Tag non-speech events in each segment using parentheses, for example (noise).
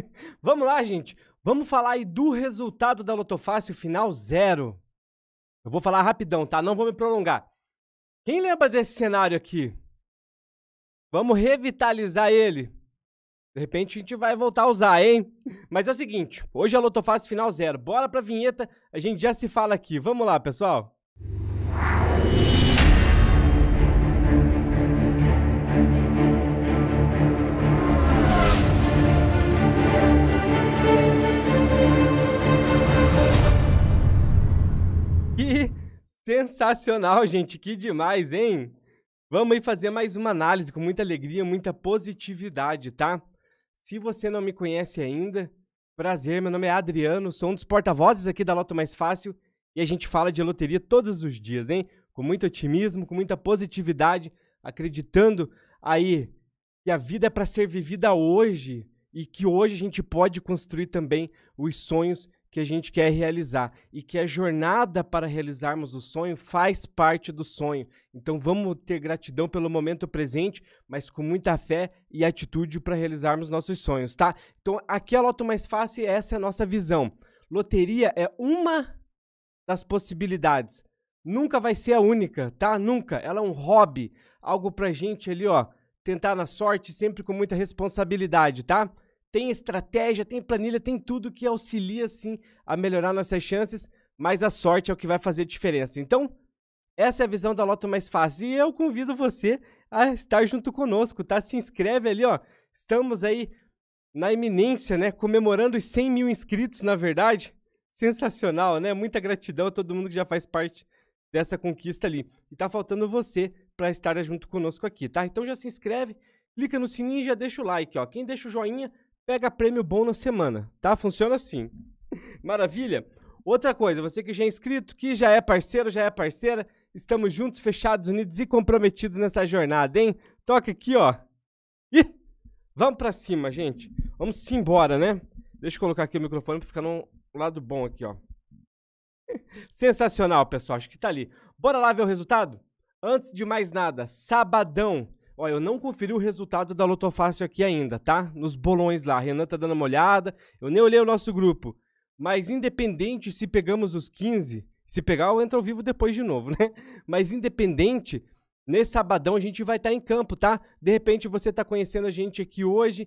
(laughs) Vamos lá, gente. Vamos falar aí do resultado da Lotofácil final zero. Eu vou falar rapidão, tá? Não vou me prolongar. Quem lembra desse cenário aqui? Vamos revitalizar ele. De repente a gente vai voltar a usar, hein? Mas é o seguinte, hoje é a Lotofácil final zero. Bora pra vinheta, a gente já se fala aqui. Vamos lá, pessoal. Sensacional, gente. Que demais, hein? Vamos aí fazer mais uma análise com muita alegria, muita positividade, tá? Se você não me conhece ainda, prazer, meu nome é Adriano, sou um dos porta-vozes aqui da Loto Mais Fácil e a gente fala de loteria todos os dias, hein? Com muito otimismo, com muita positividade, acreditando aí que a vida é para ser vivida hoje e que hoje a gente pode construir também os sonhos que a gente quer realizar e que a jornada para realizarmos o sonho faz parte do sonho. Então vamos ter gratidão pelo momento presente, mas com muita fé e atitude para realizarmos nossos sonhos, tá? Então aqui é a loto mais fácil e essa é a nossa visão. Loteria é uma das possibilidades. Nunca vai ser a única, tá? Nunca. Ela é um hobby, algo pra gente ali, ó, tentar na sorte sempre com muita responsabilidade, tá? tem estratégia, tem planilha, tem tudo que auxilia sim a melhorar nossas chances, mas a sorte é o que vai fazer diferença. Então, essa é a visão da Loto Mais Fácil e eu convido você a estar junto conosco, tá? Se inscreve ali, ó. Estamos aí na iminência, né? Comemorando os 100 mil inscritos, na verdade. Sensacional, né? Muita gratidão a todo mundo que já faz parte dessa conquista ali. E tá faltando você para estar junto conosco aqui, tá? Então já se inscreve, clica no sininho e já deixa o like, ó. Quem deixa o joinha pega prêmio bom na semana, tá? Funciona assim. Maravilha? Outra coisa, você que já é inscrito, que já é parceiro, já é parceira, estamos juntos, fechados, unidos e comprometidos nessa jornada, hein? Toca aqui, ó. Ih! Vamos pra cima, gente. Vamos embora, né? Deixa eu colocar aqui o microfone pra ficar num lado bom aqui, ó. (laughs) Sensacional, pessoal. Acho que tá ali. Bora lá ver o resultado? Antes de mais nada, sabadão, Olha, eu não conferi o resultado da Lotofácil aqui ainda, tá? Nos bolões lá. A Renan tá dando uma olhada. Eu nem olhei o nosso grupo. Mas independente se pegamos os 15, se pegar, eu entro ao vivo depois de novo, (laughs) né? Mas independente, nesse sabadão a gente vai estar tá em campo, tá? De repente você tá conhecendo a gente aqui hoje.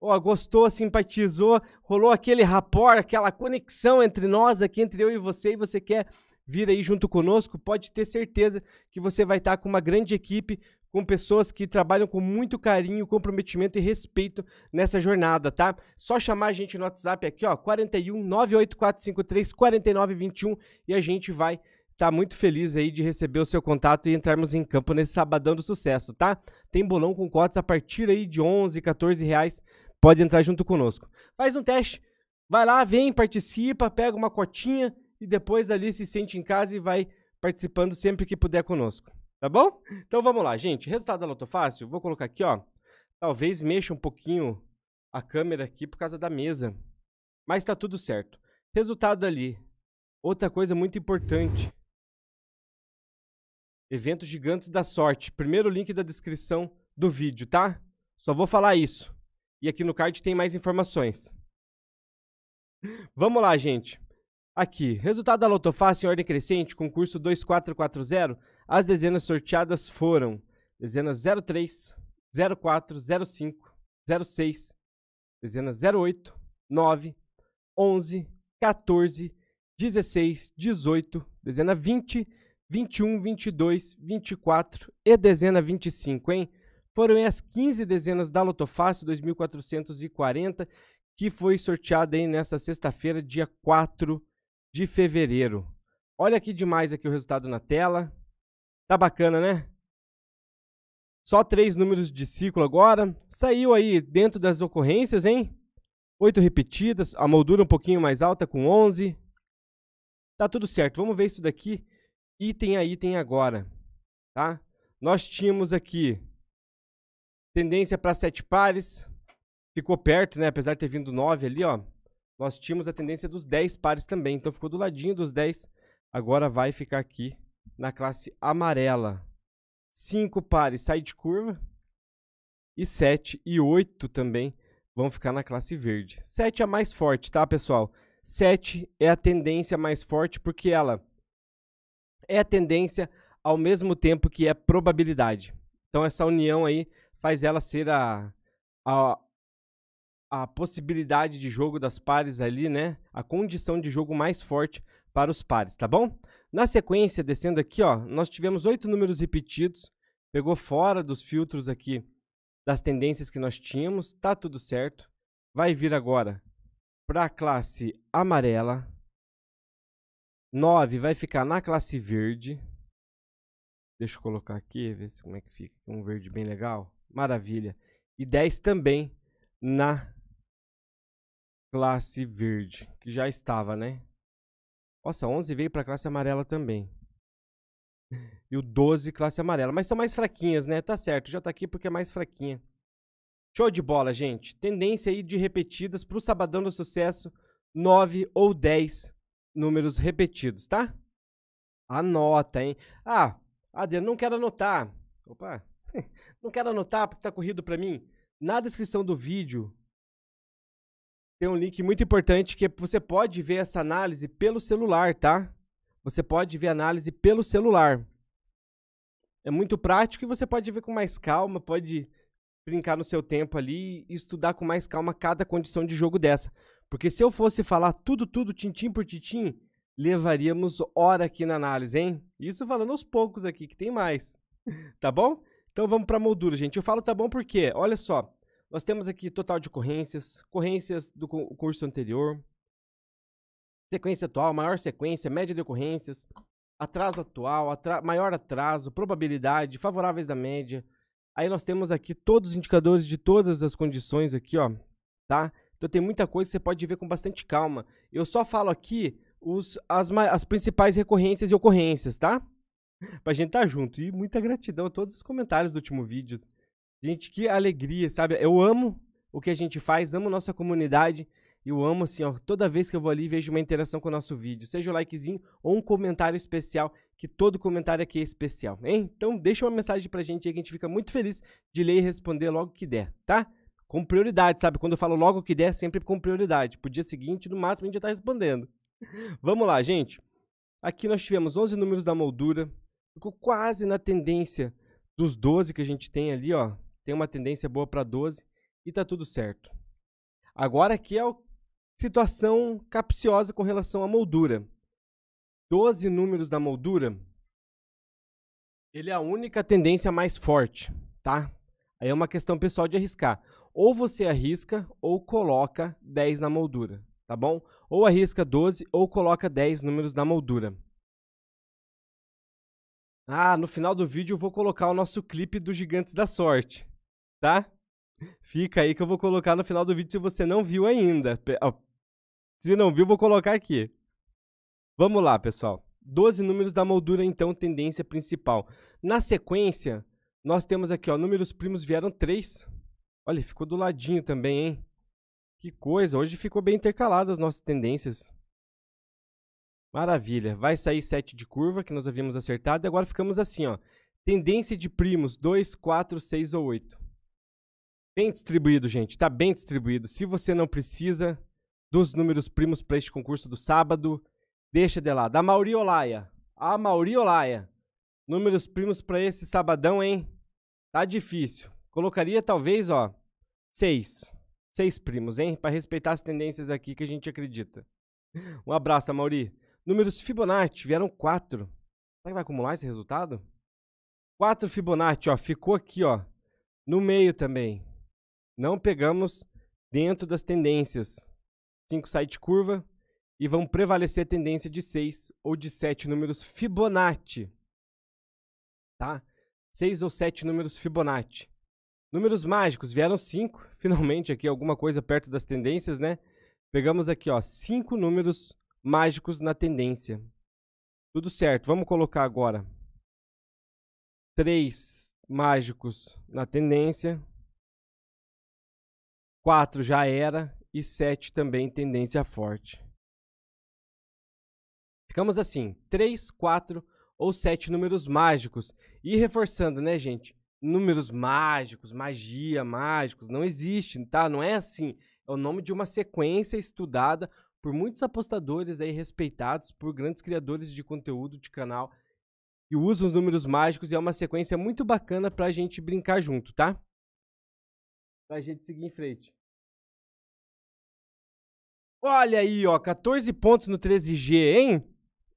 Ó, gostou, simpatizou, rolou aquele rapport, aquela conexão entre nós aqui, entre eu e você, e você quer vir aí junto conosco, pode ter certeza que você vai estar com uma grande equipe, com pessoas que trabalham com muito carinho, comprometimento e respeito nessa jornada, tá? Só chamar a gente no WhatsApp aqui, ó, 41 4921 e a gente vai tá muito feliz aí de receber o seu contato e entrarmos em campo nesse sabadão do sucesso, tá? Tem bolão com cotas a partir aí de 11, 14 reais. Pode entrar junto conosco. Faz um teste. Vai lá, vem, participa, pega uma cotinha e depois ali se sente em casa e vai participando sempre que puder conosco. Tá bom? Então vamos lá, gente. Resultado da Loto Fácil, vou colocar aqui, ó. Talvez mexa um pouquinho a câmera aqui por causa da mesa. Mas tá tudo certo. Resultado ali. Outra coisa muito importante. Eventos Gigantes da Sorte. Primeiro link da descrição do vídeo, tá? Só vou falar isso. E aqui no card tem mais informações. Vamos lá, gente. Aqui, resultado da Lotofácil em ordem crescente, concurso 2440. As dezenas sorteadas foram dezenas 03, 04, 05, 06, dezenas 08, 9, 11, 14, 16, 18, dezena 20, 21, 22, 24 e dezena 25, hein? Foram as 15 dezenas da Lotofácil 2440 que foi sorteada aí nessa sexta-feira, dia 4 de fevereiro. Olha aqui demais aqui o resultado na tela. Tá bacana, né? Só três números de ciclo agora. Saiu aí dentro das ocorrências, hein? Oito repetidas, a moldura um pouquinho mais alta com 11. Tá tudo certo. Vamos ver isso daqui item a item agora, tá? Nós tínhamos aqui tendência para sete pares. Ficou perto, né? Apesar de ter vindo nove ali, ó nós tínhamos a tendência dos 10 pares também. Então ficou do ladinho dos 10. Agora vai ficar aqui na classe amarela. 5 pares sai de curva. E 7 e 8 também vão ficar na classe verde. 7 é a mais forte, tá, pessoal? 7 é a tendência mais forte porque ela é a tendência ao mesmo tempo que é probabilidade. Então essa união aí faz ela ser a, a, a possibilidade de jogo das pares ali, né? A condição de jogo mais forte para os pares, tá bom? Na sequência, descendo aqui, ó, nós tivemos oito números repetidos, pegou fora dos filtros aqui das tendências que nós tínhamos, tá tudo certo. Vai vir agora para a classe amarela. 9 vai ficar na classe verde. Deixa eu colocar aqui, ver como é que fica. Um verde bem legal. Maravilha. E 10 também na classe verde, que já estava, né? Nossa, 11 veio para classe amarela também. (laughs) E o 12 classe amarela, mas são mais fraquinhas, né? Tá certo, já tá aqui porque é mais fraquinha. Show de bola, gente. Tendência aí de repetidas para o Sabadão do Sucesso, 9 ou 10 números repetidos, tá? Anota, hein? Ah, Adriano, não quero anotar. Opa, (laughs) não quero anotar porque tá corrido para mim. Na descrição do vídeo tem um link muito importante que é, você pode ver essa análise pelo celular, tá? Você pode ver a análise pelo celular. É muito prático e você pode ver com mais calma, pode brincar no seu tempo ali e estudar com mais calma cada condição de jogo dessa. Porque se eu fosse falar tudo, tudo, tintim por tintim, levaríamos hora aqui na análise, hein? Isso falando aos poucos aqui, que tem mais. (laughs) tá bom? Então vamos para a moldura, gente. Eu falo tá bom porque, olha só, nós temos aqui total de ocorrências, ocorrências do curso anterior, sequência atual, maior sequência, média de ocorrências, atraso atual, atra maior atraso, probabilidade, favoráveis da média. Aí nós temos aqui todos os indicadores de todas as condições aqui, ó, tá? Então tem muita coisa que você pode ver com bastante calma. Eu só falo aqui os, as, as principais recorrências e ocorrências, tá? (laughs) Pra gente estar tá junto. E muita gratidão a todos os comentários do último vídeo. Gente, que alegria, sabe? Eu amo o que a gente faz, amo nossa comunidade. E eu amo, assim, ó, toda vez que eu vou ali vejo uma interação com o nosso vídeo. Seja o um likezinho ou um comentário especial, que todo comentário aqui é especial, hein? Então deixa uma mensagem pra gente aí que a gente fica muito feliz de ler e responder logo que der, tá? Com prioridade, sabe? Quando eu falo logo que der, é sempre com prioridade. Pro dia seguinte, no máximo, a gente já tá respondendo. Vamos lá, gente. Aqui nós tivemos 11 números da moldura. Ficou quase na tendência dos 12 que a gente tem ali, ó tem uma tendência boa para 12 e tá tudo certo. Agora aqui é a situação capciosa com relação à moldura. 12 números da moldura, ele é a única tendência mais forte, tá? Aí é uma questão pessoal de arriscar. Ou você arrisca ou coloca 10 na moldura, tá bom? Ou arrisca 12 ou coloca 10 números na moldura. Ah, no final do vídeo eu vou colocar o nosso clipe do Gigantes da Sorte tá? Fica aí que eu vou colocar no final do vídeo se você não viu ainda. Se não viu, vou colocar aqui. Vamos lá, pessoal. 12 números da moldura, então, tendência principal. Na sequência, nós temos aqui, ó, números primos vieram 3. Olha, ficou do ladinho também, hein? Que coisa, hoje ficou bem intercalado as nossas tendências. Maravilha, vai sair 7 de curva, que nós havíamos acertado, e agora ficamos assim, ó. Tendência de primos, 2, 4, 6 ou 8. Bem distribuído, gente. Está bem distribuído. Se você não precisa dos números primos para este concurso do sábado, deixa de lado. A Mauri Olaia. A Mauri Olaia. Números primos para esse sabadão, hein? Tá difícil. Colocaria talvez, ó, seis. Seis primos, hein? Para respeitar as tendências aqui que a gente acredita. Um abraço, Mauri. Números Fibonacci, vieram quatro. Será que vai acumular esse resultado? Quatro Fibonacci, ó, ficou aqui, ó, no meio também. Não pegamos dentro das tendências. 5 sai curva e vão prevalecer a tendência de 6 ou de 7 números Fibonacci. Tá? 6 ou 7 números Fibonacci. Números mágicos, vieram 5, (laughs) finalmente aqui alguma coisa perto das tendências, né? Pegamos aqui, ó, 5 números mágicos na tendência. Tudo certo, vamos colocar agora 3 mágicos na tendência. 4 já era e 7 também tendência forte. Ficamos assim, 3, 4 ou 7 números mágicos. E reforçando, né, gente? Números mágicos, magia, mágicos, não existe, tá? Não é assim. É o nome de uma sequência estudada por muitos apostadores aí respeitados, por grandes criadores de conteúdo de canal que usam os números mágicos e é uma sequência muito bacana pra gente brincar junto, tá? Pra gente seguir em frente. Olha aí, ó, 14 pontos no 13G, hein?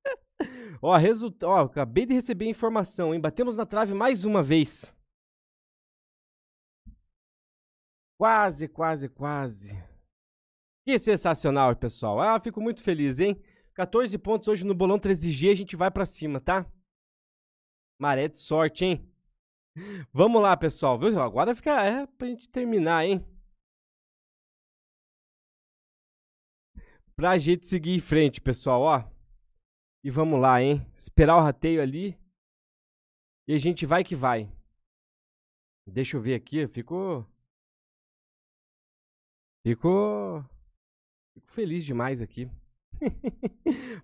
(laughs) ó, resulta... ó, acabei de receber a informação, hein? Batemos na trave mais uma vez. Quase, quase, quase. Que sensacional, pessoal. Ah, fico muito feliz, hein? 14 pontos hoje no bolão 13G, a gente vai para cima, tá? Maré de sorte, hein? Vamos lá, pessoal, Agora fica é pra gente terminar, hein? Pra gente seguir em frente, pessoal, ó. E vamos lá, hein? Esperar o rateio ali. E a gente vai que vai. Deixa eu ver aqui, ficou. Ficou. Fico feliz demais aqui. (laughs)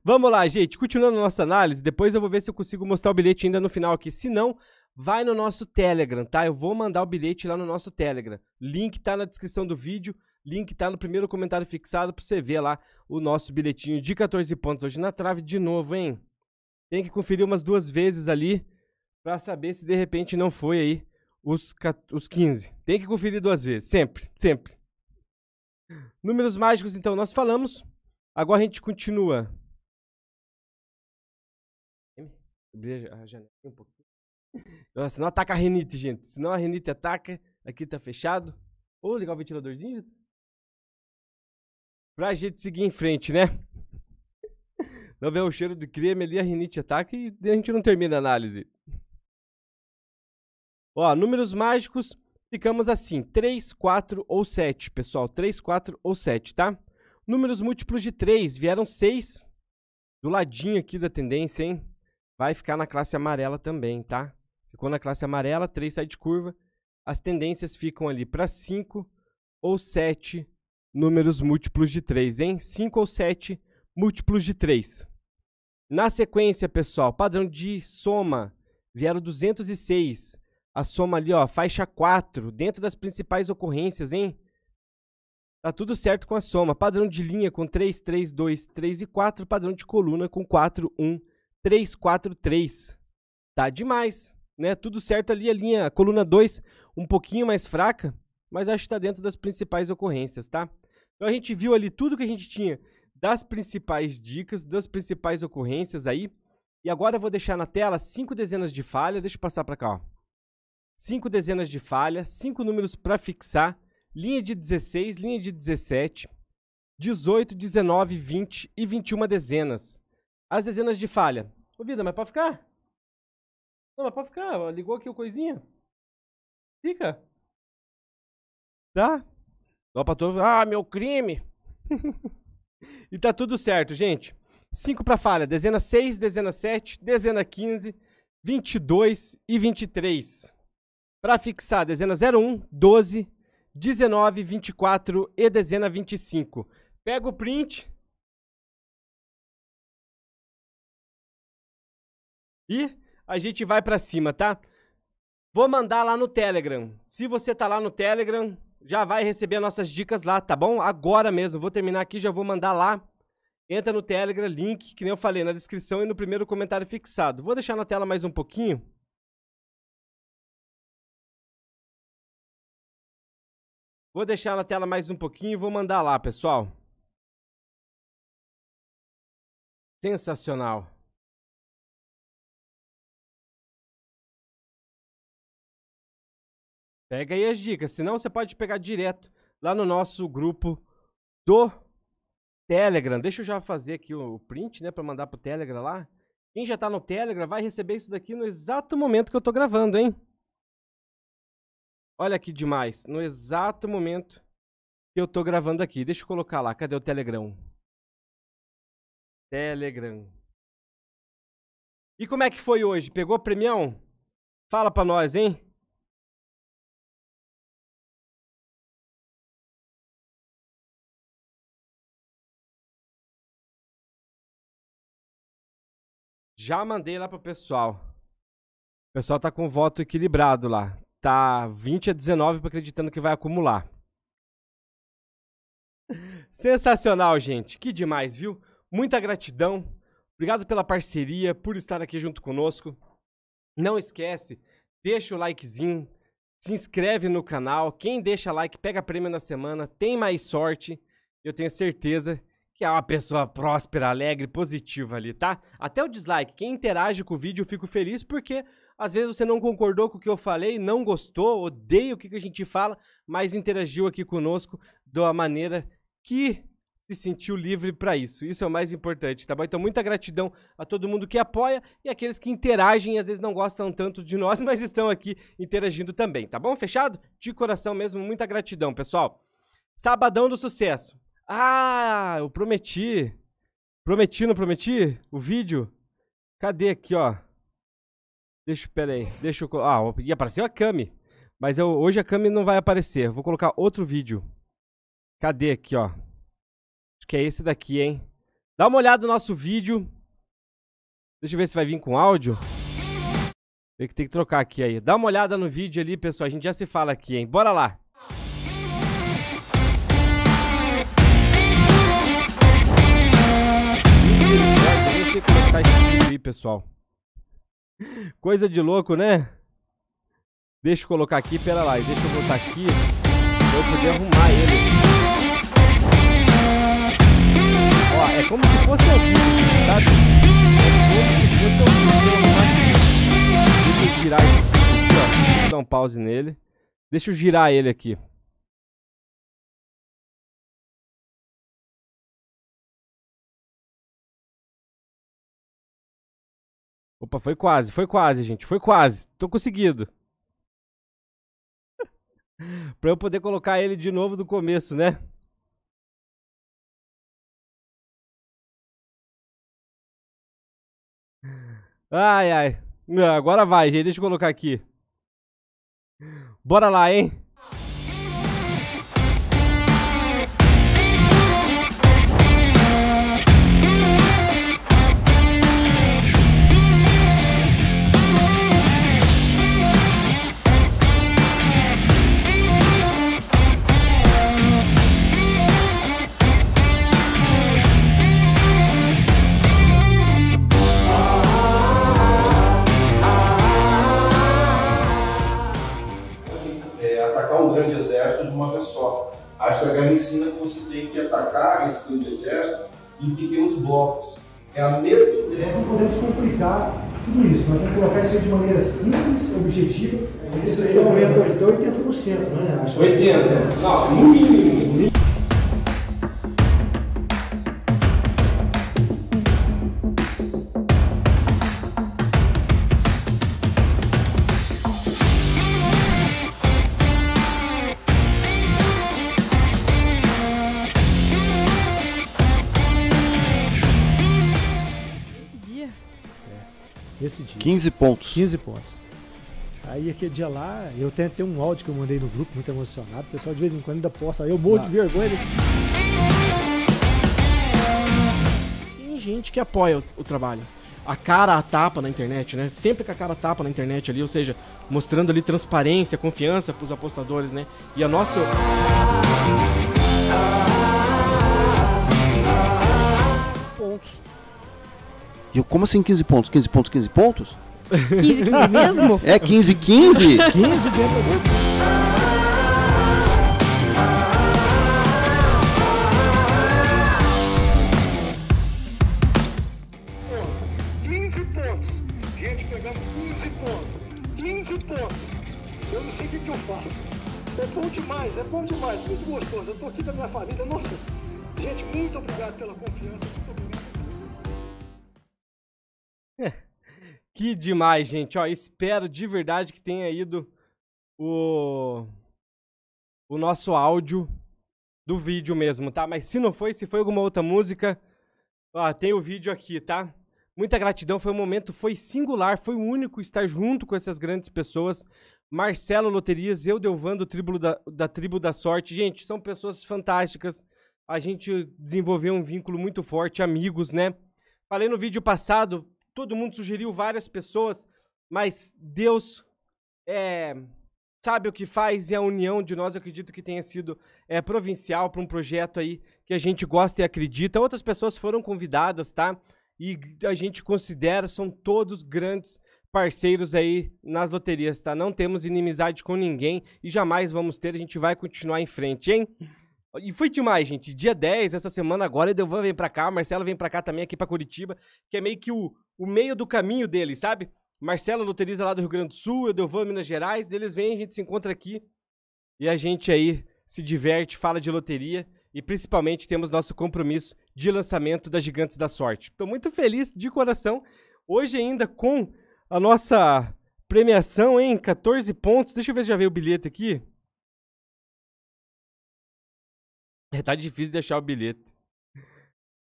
Vamos lá, gente. Continuando a nossa análise, depois eu vou ver se eu consigo mostrar o bilhete ainda no final aqui. Se não, vai no nosso Telegram, tá? Eu vou mandar o bilhete lá no nosso Telegram. Link tá na descrição do vídeo. Link tá no primeiro comentário fixado para você ver lá o nosso bilhetinho de 14 pontos hoje na trave de novo, hein? Tem que conferir umas duas vezes ali para saber se de repente não foi aí os, os 15. Tem que conferir duas vezes, sempre, sempre. Números mágicos, então, nós falamos. Agora a gente continua. Se não Senão ataca a renite, gente. Senão a renite ataca. Aqui tá fechado. Ô, ligar o ventiladorzinho. Pra gente seguir em frente, né? (laughs) Não vê o cheiro do creme ali, a rinite ataca e a gente não termina a análise. Ó, números mágicos, ficamos assim, 3, 4 ou 7, pessoal, 3, 4 ou 7, tá? Números múltiplos de 3, vieram 6, do ladinho aqui da tendência, hein? Vai ficar na classe amarela também, tá? Ficou na classe amarela, 3 sai de curva, as tendências ficam ali para 5 ou 7, números múltiplos de 3, hein? 5 ou 7 múltiplos de 3. Na sequência, pessoal, padrão de soma, vieram 206. A soma ali, ó, faixa 4, dentro das principais ocorrências, hein? Tá tudo certo com a soma. Padrão de linha com 3, 3, 2, 3 e 4. Padrão de coluna com 4, 1, 3, 4, 3. Tá demais, né? Tudo certo ali. A linha, a coluna 2, um pouquinho mais fraca, mas acho que tá dentro das principais ocorrências, tá? Então a gente viu ali tudo que a gente tinha das principais dicas, das principais ocorrências aí. E agora eu vou deixar na tela cinco dezenas de falha. Deixa eu passar para cá, ó. Cinco dezenas de falha, cinco números para fixar, linha de 16, linha de 17, 18, 19, 20 e 21 dezenas. As dezenas de falha. Ô, vida, mas pode ficar? Não, mas pode ficar. Ligou aqui o coisinha. Fica. Tá? Igual pra todo ah, meu crime. (laughs) e tá tudo certo, gente. 5 para falha, dezena 6, dezena 7, dezena 15, 22 e 23. Para fixar, dezena 01, 12, 19, 24 e dezena 25. Pega o print. E a gente vai para cima, tá? Vou mandar lá no Telegram. Se você tá lá no Telegram, já vai receber nossas dicas lá, tá bom? Agora mesmo, vou terminar aqui, já vou mandar lá. Entra no Telegram, link, que nem eu falei, na descrição e no primeiro comentário fixado. Vou deixar na tela mais um pouquinho. Vou deixar na tela mais um pouquinho e vou mandar lá, pessoal. Sensacional. Pega aí as dicas, senão você pode pegar direto lá no nosso grupo do Telegram. Deixa eu já fazer aqui o print, né, para mandar pro Telegram lá. Quem já tá no Telegram vai receber isso daqui no exato momento que eu tô gravando, hein? Olha que demais, no exato momento que eu tô gravando aqui. Deixa eu colocar lá, cadê o Telegram? Telegram. E como é que foi hoje? Pegou premião? Fala pra nós, hein? Já mandei lá pro pessoal. O pessoal tá com voto equilibrado lá. Tá 20 a 19 acreditando que vai acumular. (laughs) Sensacional, gente. Que demais, viu? Muita gratidão. Obrigado pela parceria, por estar aqui junto conosco. Não esquece, deixa o likezinho, se inscreve no canal. Quem deixa like, pega prêmio na semana, tem mais sorte. Eu tenho certeza que é uma pessoa próspera, alegre, positiva ali, tá? Até o dislike. Quem interage com o vídeo, eu fico feliz porque às vezes você não concordou com o que eu falei, não gostou, odeia o que, a gente fala, mas interagiu aqui conosco da maneira que se sentiu livre para isso. Isso é o mais importante, tá bom? Então, muita gratidão a todo mundo que apoia e aqueles que interagem e às vezes não gostam tanto de nós, (laughs) mas estão aqui interagindo também, tá bom? Fechado? De coração mesmo, muita gratidão, pessoal. Sabadão do sucesso. Ah, eu prometi. Prometi, não prometi? O vídeo? Cadê aqui, ó? Deixa, pera aí. Deixa eu... Ah, ia aparecer a Kami. Mas eu, hoje a Kami não vai aparecer. Vou colocar outro vídeo. Cadê aqui, ó? Acho que é esse daqui, hein? Dá uma olhada no nosso vídeo. Deixa eu ver se vai vir com áudio. Tem que, tem que trocar aqui aí. Dá uma olhada no vídeo ali, pessoal. A gente já se fala aqui, hein? Bora lá. pessoal. Coisa de louco, né? Deixa eu colocar aqui, pera lá, deixa eu botar aqui pra eu poder arrumar ele. Ó, é como se fosse ao vivo, sabe? É como se fosse ao Deixa eu girar isso aqui, ó. Deixa eu dar um pause nele. Deixa eu girar ele aqui. Opa, foi quase, foi quase, gente. Foi quase. Tô conseguindo. (laughs) pra eu poder colocar ele de novo do começo, né? Ai, ai. Agora vai, gente. Deixa eu colocar aqui. Bora lá, hein? A Astra ensina que você tem que atacar esse campo de exército em pequenos blocos. É a mesma ideia. Nós não podemos complicar tudo isso, nós temos que colocar isso de maneira simples, objetiva. Isso aí aumenta então 80%, né? Acho 80%. Que... É. Não, no mínimo. Nesse dia. 15 pontos. 15 pontos. Aí aquele dia lá, eu tenho ter um áudio que eu mandei no grupo, muito emocionado. O pessoal de vez em quando ainda posta. Aí eu morro ah. de vergonha desse. Tem gente que apoia o, o trabalho a cara a tapa na internet, né? Sempre com a cara a tapa na internet ali, ou seja, mostrando ali transparência, confiança para os apostadores, né? E a nossa E eu, como assim 15 pontos? 15 pontos, 15 pontos? 15, 15 (laughs) mesmo? É, 15, 15? 15 eu não sei o que, eu faço. É bom demais, é bom demais, muito gostoso. Eu estou aqui com a minha família. Nossa, gente, muito obrigado pela confiança. Que demais, gente. Ó, espero de verdade que tenha ido o, o nosso áudio do vídeo mesmo, tá? Mas se não foi, se foi alguma outra música, ó, tem o vídeo aqui, tá? Muita gratidão, foi um momento, foi singular, foi o único estar junto com essas grandes pessoas. Marcelo Loterias, eu, Delvando, tribo da, da Tribo da Sorte. Gente, são pessoas fantásticas. A gente desenvolveu um vínculo muito forte, amigos, né? Falei no vídeo passado, todo mundo sugeriu várias pessoas, mas Deus é, sabe o que faz e a união de nós, eu acredito que tenha sido é, provincial para um projeto aí que a gente gosta e acredita. Outras pessoas foram convidadas, tá? E a gente considera, são todos grandes parceiros aí nas loterias, tá? Não temos inimizade com ninguém e jamais vamos ter, a gente vai continuar em frente, hein? E foi demais, gente. Dia 10, essa semana agora, vou vem pra cá, Marcelo vem pra cá também, aqui pra Curitiba, que é meio que o, o meio do caminho deles, sabe? Marcelo Loteriza lá do Rio Grande do Sul, eu Delvan, Minas Gerais, deles vem, a gente se encontra aqui e a gente aí se diverte, fala de loteria e principalmente temos nosso compromisso de lançamento das Gigantes da Sorte. Estou muito feliz de coração, hoje ainda com a nossa premiação, hein? 14 pontos, deixa eu ver se já veio o bilhete aqui. É, tá difícil deixar o bilhete.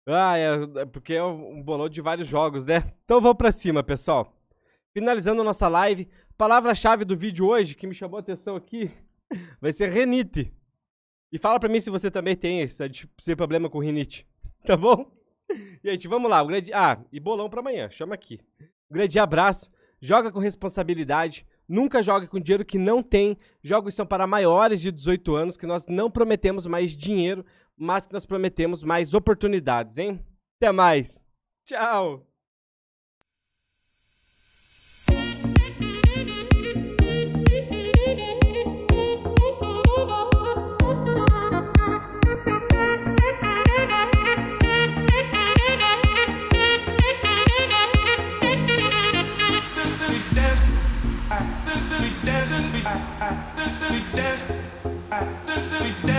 Ah, é, é, porque é um bolão de vários jogos, né? Então vamos pra cima, pessoal. Finalizando a nossa live, palavra-chave do vídeo hoje, que me chamou a atenção aqui, (laughs) vai ser renite. E fala pra mim se você também tem esse, esse problema com rinite, (laughs) tá bom? Gente, vamos lá. grande... Ah, e bolão pra amanhã, chama aqui. Um grande abraço, joga com responsabilidade, Nunca jogue com dinheiro que não tem. Jogos são para maiores de 18 anos, que nós não prometemos mais dinheiro mas que nós prometemos mais oportunidades, hein? Até mais. Tchau.